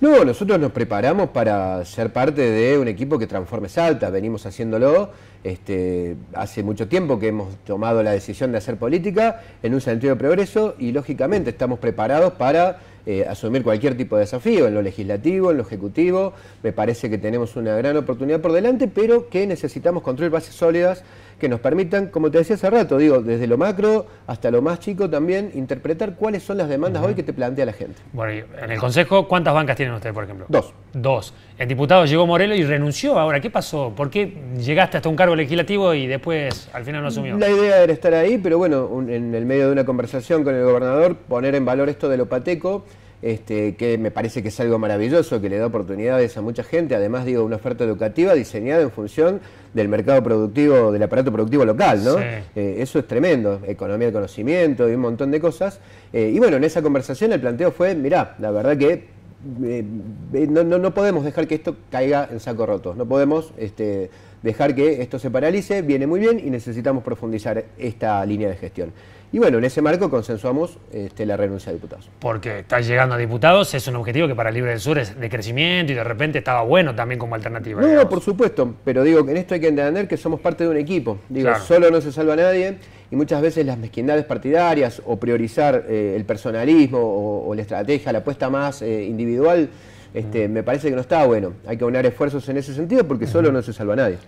No, nosotros nos preparamos para ser parte de un equipo que transforme Salta, venimos haciéndolo. Este, hace mucho tiempo que hemos tomado la decisión de hacer política en un sentido de progreso y lógicamente estamos preparados para eh, asumir cualquier tipo de desafío en lo legislativo, en lo ejecutivo. Me parece que tenemos una gran oportunidad por delante, pero que necesitamos construir bases sólidas que nos permitan, como te decía hace rato, digo, desde lo macro hasta lo más chico también, interpretar cuáles son las demandas hoy que te plantea la gente. Bueno, en el Consejo, ¿cuántas bancas tienen ustedes, por ejemplo? Dos. Dos. El diputado llegó Morelos y renunció. Ahora, ¿qué pasó? ¿Por qué llegaste hasta un cargo legislativo y después al final no asumió? La idea era estar ahí, pero bueno, en el medio de una conversación con el gobernador, poner en valor esto de lo pateco. Este, que me parece que es algo maravilloso, que le da oportunidades a mucha gente, además digo, una oferta educativa diseñada en función del mercado productivo, del aparato productivo local, ¿no? Eh, eso es tremendo, economía de conocimiento y un montón de cosas. Eh, y bueno, en esa conversación el planteo fue, mirá, la verdad que eh, no, podemos dejar que esto caiga en saco roto, no podemos este, dejar que esto se paralice, viene muy bien y necesitamos profundizar esta línea de gestión. Y bueno, en ese marco consensuamos este, la renuncia a diputados. Porque está llegando a diputados, es un objetivo que para Libre del Sur es de crecimiento y de repente estaba bueno también como alternativa. No, por supuesto, pero digo que en esto hay que entender que somos parte de un equipo. Digo, solo no se salva a nadie y muchas veces las mezquindades partidarias o priorizar eh, el personalismo o, la estrategia, la apuesta más eh, individual, este, me parece que no está bueno. Hay que aunar esfuerzos en ese sentido porque solo no se salva a nadie.